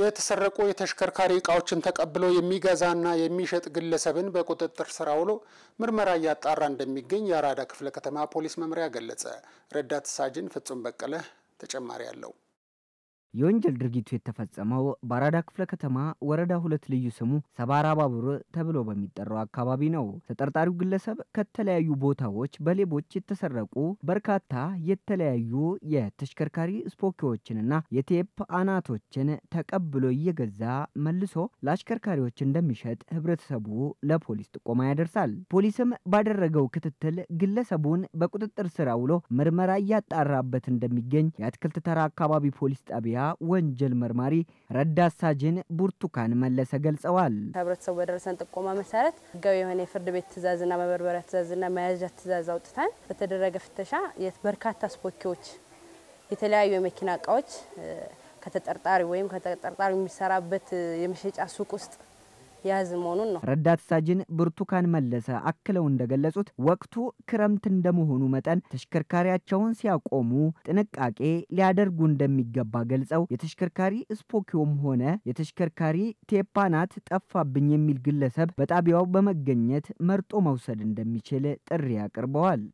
የተሰረቁ የተሽከርካሪ እቃዎችን ተቀብሎ የሚገዛና የሚሸጥ ግለሰብን በቁጥጥር ስር አውሎ ምርመራ እያጣራ እንደሚገኝ የአራዳ ክፍለ ከተማ ፖሊስ መምሪያ ገለጸ። ረዳት ሳጅን ፍጹም በቀለ ተጨማሪ አለው። የወንጀል ድርጊቱ የተፈጸመው በአራዳ ክፍለ ከተማ ወረዳ ሁለት ልዩ ስሙ ሰባራ ባቡር ተብሎ በሚጠራው አካባቢ ነው። ተጠርጣሪው ግለሰብ ከተለያዩ ቦታዎች በሌቦች የተሰረቁ በርካታ የተለያዩ የተሽከርካሪ ስፖኪዎችንና የቴፕ አናቶችን ተቀብሎ እየገዛ መልሶ ለአሽከርካሪዎች እንደሚሸጥ ህብረተሰቡ ለፖሊስ ጥቆማ ያደርሳል። ፖሊስም ባደረገው ክትትል ግለሰቡን በቁጥጥር ስር አውሎ ምርመራ እያጣራበት እንደሚገኝ የአትክልት ተራ አካባቢ ፖሊስ ጣቢያ ወንጀል መርማሪ ረዳት ሳጅን ብርቱካን መለሰ ገልጸዋል። ህብረተሰቡ በደረሰን ጥቆማ መሰረት ህጋዊ የሆነ የፍርድ ቤት ትዕዛዝና መበርበሪያ ትእዛዝና መያዣ ትዕዛዝ አውጥተን በተደረገ ፍተሻ በርካታ ስፖኪዎች፣ የተለያዩ የመኪና እቃዎች ከተጠርጣሪ ወይም ከተጠርጣሪ የሚሰራበት የመሸጫ ሱቅ ውስጥ ያዝ መሆኑን ነው። ረዳት ሳጅን ብርቱካን መለሰ አክለው እንደገለጹት ወቅቱ ክረምት እንደመሆኑ መጠን ተሽከርካሪያቸውን ሲያቆሙ ጥንቃቄ ሊያደርጉ እንደሚገባ ገልጸው የተሽከርካሪ ስፖኪውም ሆነ የተሽከርካሪ ቴፓናት ጠፋብኝ የሚል ግለሰብ በጣቢያው በመገኘት መርጦ መውሰድ እንደሚችል ጥሪ አቅርበዋል።